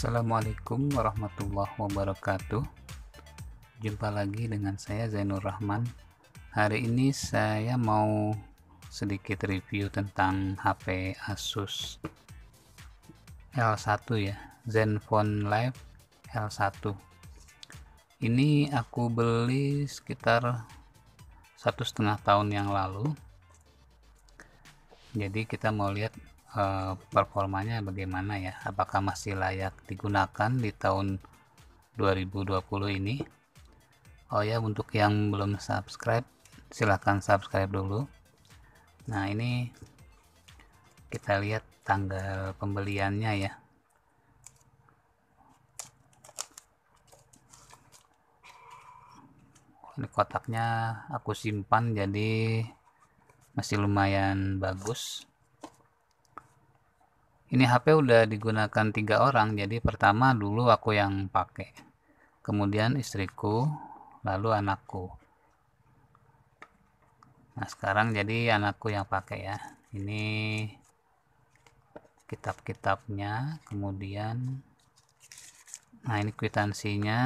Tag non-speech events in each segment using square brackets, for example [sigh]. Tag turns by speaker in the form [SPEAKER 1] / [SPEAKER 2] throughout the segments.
[SPEAKER 1] Assalamualaikum warahmatullahi wabarakatuh Jumpa lagi dengan saya Zainur Rahman Hari ini saya mau sedikit review tentang HP Asus L1 ya Zenfone Live L1 Ini aku beli sekitar satu setengah tahun yang lalu jadi kita mau lihat Eh, performanya bagaimana ya apakah masih layak digunakan di tahun 2020 ini oh ya untuk yang belum subscribe silahkan subscribe dulu nah ini kita lihat tanggal pembeliannya ya ini kotaknya aku simpan jadi masih lumayan bagus ini HP udah digunakan tiga orang jadi pertama dulu aku yang pakai kemudian istriku lalu anakku nah sekarang jadi anakku yang pakai ya ini kitab-kitabnya kemudian nah ini kwitansinya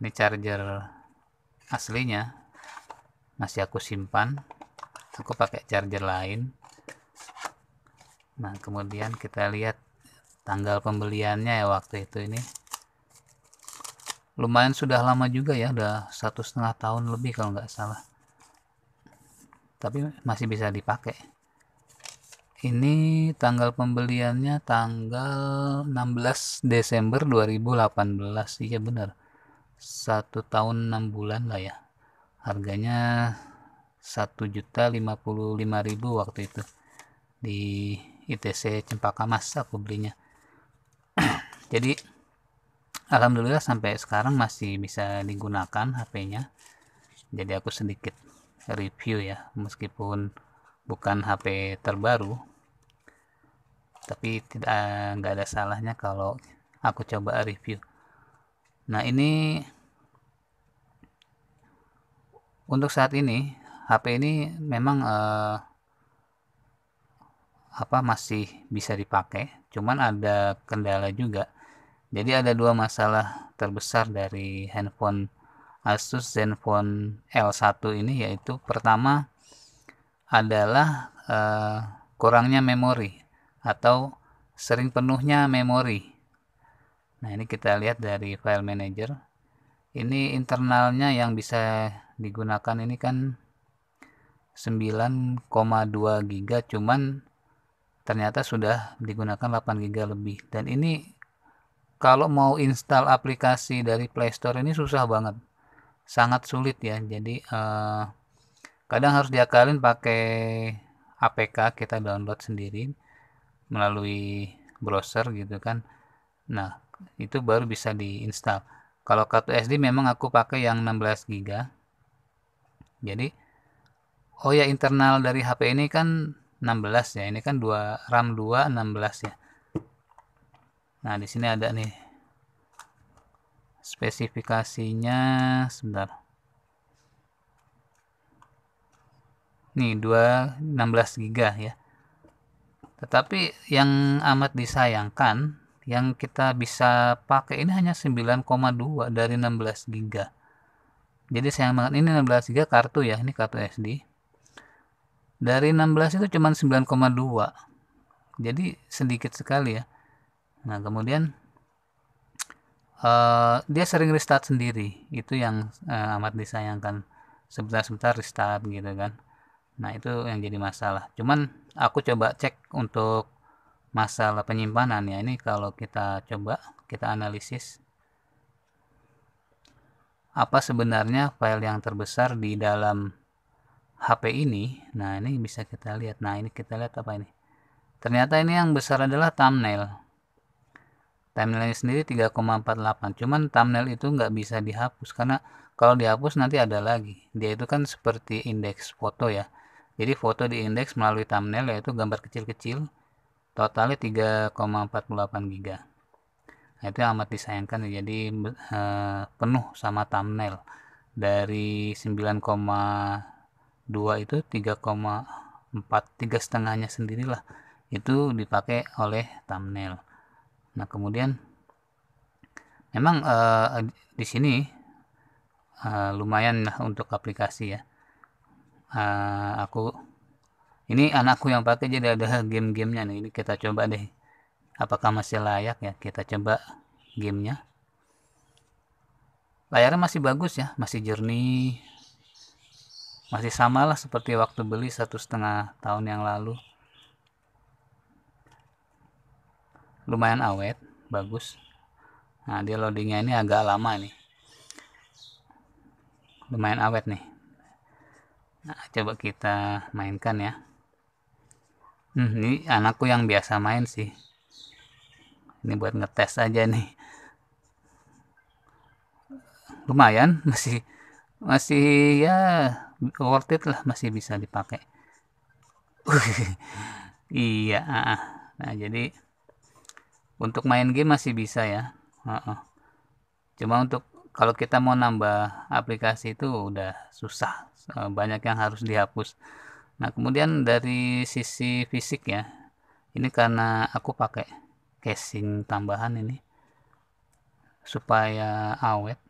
[SPEAKER 1] ini charger aslinya masih aku simpan aku pakai charger lain nah kemudian kita lihat tanggal pembeliannya ya waktu itu ini lumayan sudah lama juga ya udah satu setengah tahun lebih kalau nggak salah tapi masih bisa dipakai ini tanggal pembeliannya tanggal 16 Desember 2018 iya benar satu tahun enam bulan lah ya harganya 1.055.000 waktu itu di ITC Cempaka Mas aku belinya [clears throat] jadi alhamdulillah sampai sekarang masih bisa digunakan HP-nya jadi aku sedikit review ya meskipun bukan HP terbaru tapi tidak nggak ada salahnya kalau aku coba review nah ini untuk saat ini HP ini memang eh, apa masih bisa dipakai cuman ada kendala juga jadi ada dua masalah terbesar dari handphone Asus Zenfone L1 ini yaitu pertama adalah eh, kurangnya memori atau sering penuhnya memori nah ini kita lihat dari file manager ini internalnya yang bisa digunakan ini kan 9,2 giga cuman ternyata sudah digunakan 8 GB lebih dan ini kalau mau install aplikasi dari Play Store ini susah banget sangat sulit ya jadi eh, kadang harus diakalin pakai APK kita download sendiri melalui browser gitu kan nah itu baru bisa diinstal kalau kartu SD memang aku pakai yang 16 GB jadi oh ya internal dari HP ini kan 16 ya. Ini kan 2 RAM 2 16 ya. Nah, di sini ada nih spesifikasinya sebentar. Nih 2 16 giga ya. Tetapi yang amat disayangkan yang kita bisa pakai ini hanya 9,2 dari 16 giga. Jadi sayang banget ini 16 giga kartu ya, ini kartu SD dari 16 itu cuma 9,2 jadi sedikit sekali ya nah kemudian uh, dia sering restart sendiri itu yang uh, amat disayangkan sebentar-sebentar restart gitu kan nah itu yang jadi masalah cuman aku coba cek untuk masalah penyimpanan ya ini kalau kita coba kita analisis apa sebenarnya file yang terbesar di dalam HP ini nah ini bisa kita lihat nah ini kita lihat apa ini ternyata ini yang besar adalah thumbnail thumbnail ini sendiri 3,48 cuman thumbnail itu nggak bisa dihapus karena kalau dihapus nanti ada lagi dia itu kan seperti indeks foto ya jadi foto di indeks melalui thumbnail yaitu gambar kecil-kecil totalnya 3,48 giga nah, itu amat disayangkan jadi eh, penuh sama thumbnail dari 2 itu 3,4 tiga setengahnya sendirilah itu dipakai oleh thumbnail nah kemudian memang uh, di sini uh, lumayan lah untuk aplikasi ya uh, aku ini anakku yang pakai jadi ada game-gamenya nih ini kita coba deh apakah masih layak ya kita coba gamenya layarnya masih bagus ya masih jernih masih samalah seperti waktu beli satu setengah tahun yang lalu lumayan awet bagus nah dia loadingnya ini agak lama nih lumayan awet nih nah, coba kita mainkan ya hmm, ini anakku yang biasa main sih ini buat ngetes aja nih lumayan masih masih ya worth it lah masih bisa dipakai [laughs] iya ah, nah jadi untuk main game masih bisa ya cuma untuk kalau kita mau nambah aplikasi itu udah susah eh, banyak yang harus dihapus nah kemudian dari sisi fisik ya ini karena aku pakai casing tambahan ini supaya awet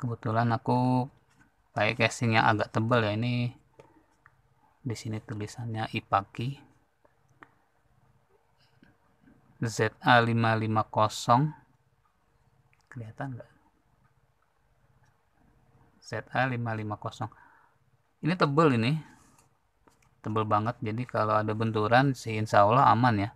[SPEAKER 1] kebetulan aku pakai casing yang agak tebal ya ini di sini tulisannya Ipaki ZA550 kelihatan nggak ZA550 ini tebal ini tebal banget jadi kalau ada benturan sih insya Allah aman ya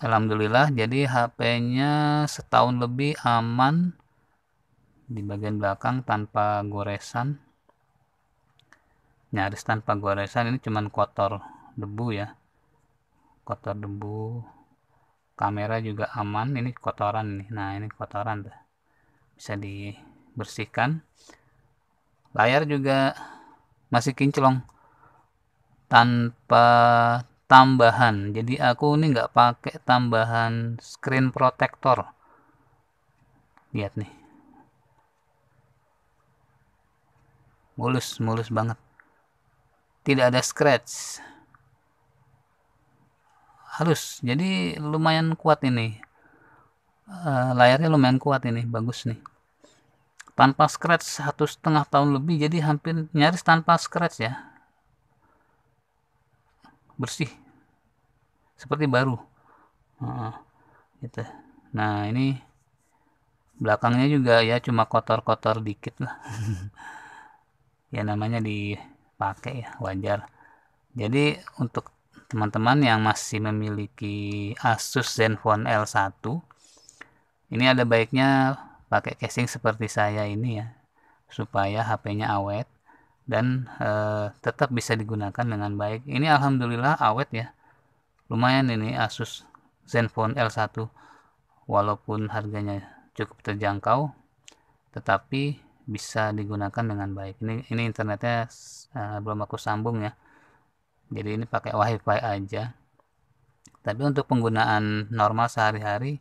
[SPEAKER 1] Alhamdulillah jadi HP-nya setahun lebih aman di bagian belakang tanpa goresan nyaris tanpa goresan ini cuman kotor debu ya kotor debu kamera juga aman ini kotoran nih nah ini kotoran tuh bisa dibersihkan layar juga masih kinclong tanpa tambahan jadi aku ini nggak pakai tambahan screen protector lihat nih mulus mulus banget tidak ada scratch halus jadi lumayan kuat ini uh, layarnya lumayan kuat ini bagus nih tanpa scratch satu setengah tahun lebih jadi hampir nyaris tanpa scratch ya bersih seperti baru uh, gitu nah ini belakangnya juga ya cuma kotor-kotor dikit lah [laughs] ya namanya dipakai ya wajar jadi untuk teman-teman yang masih memiliki Asus Zenfone L1 ini ada baiknya pakai casing seperti saya ini ya supaya HP-nya awet dan e, tetap bisa digunakan dengan baik ini alhamdulillah awet ya lumayan ini Asus Zenfone L1 walaupun harganya cukup terjangkau tetapi bisa digunakan dengan baik ini ini internetnya uh, belum aku sambung ya jadi ini pakai wifi aja tapi untuk penggunaan normal sehari-hari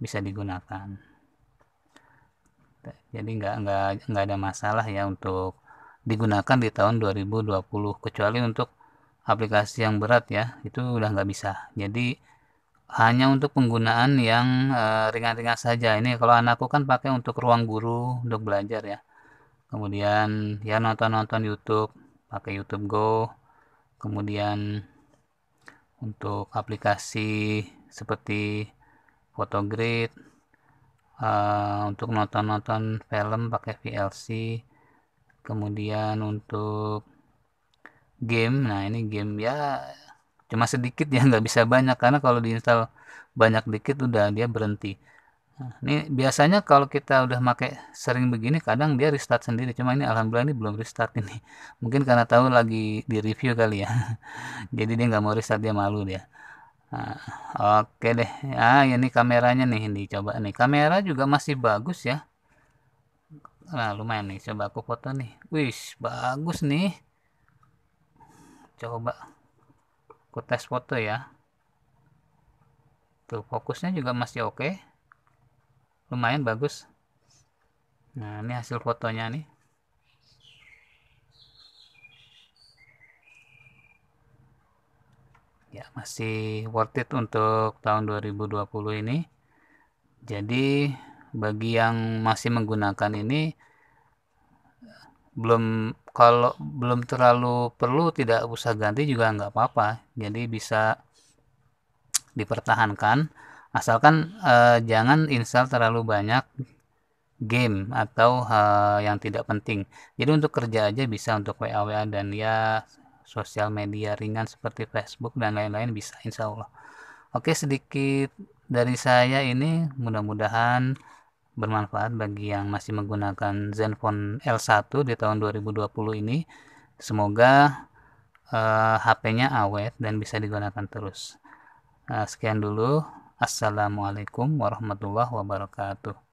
[SPEAKER 1] bisa digunakan jadi nggak nggak nggak ada masalah ya untuk digunakan di tahun 2020 kecuali untuk aplikasi yang berat ya itu udah nggak bisa jadi hanya untuk penggunaan yang, ringan eh, ringan-ringan saja. Ini kalau anakku kan pakai untuk ruang guru untuk belajar ya. Kemudian ya nonton-nonton YouTube, pakai YouTube Go, kemudian untuk aplikasi seperti Photogrid, uh, eh, untuk nonton-nonton film pakai VLC, kemudian untuk game, nah ini game ya cuma sedikit ya [laughs] nggak bisa banyak karena kalau diinstal banyak dikit udah dia berhenti nah, ini biasanya kalau kita udah make sering begini kadang dia restart sendiri cuma ini alhamdulillah ini belum restart ini [laughs] mungkin karena tahu lagi di review kali ya [laughs] jadi dia nggak mau restart dia malu dia nah, oke deh ah ini kameranya nih ini coba nih kamera juga masih bagus ya nah lumayan nih coba aku foto nih wis bagus nih coba aku tes foto ya tuh fokusnya juga masih oke okay. lumayan bagus nah ini hasil fotonya nih ya masih worth it untuk tahun 2020 ini jadi bagi yang masih menggunakan ini belum kalau belum terlalu perlu tidak usah ganti juga nggak apa-apa jadi bisa dipertahankan asalkan eh, jangan install terlalu banyak game atau eh, yang tidak penting jadi untuk kerja aja bisa untuk WA WA dan ya sosial media ringan seperti Facebook dan lain-lain bisa insya Allah oke sedikit dari saya ini mudah-mudahan bermanfaat bagi yang masih menggunakan Zenfone L1 di tahun 2020 ini. Semoga uh, eh, HP-nya awet dan bisa digunakan terus. Uh, sekian dulu. Assalamualaikum warahmatullahi wabarakatuh.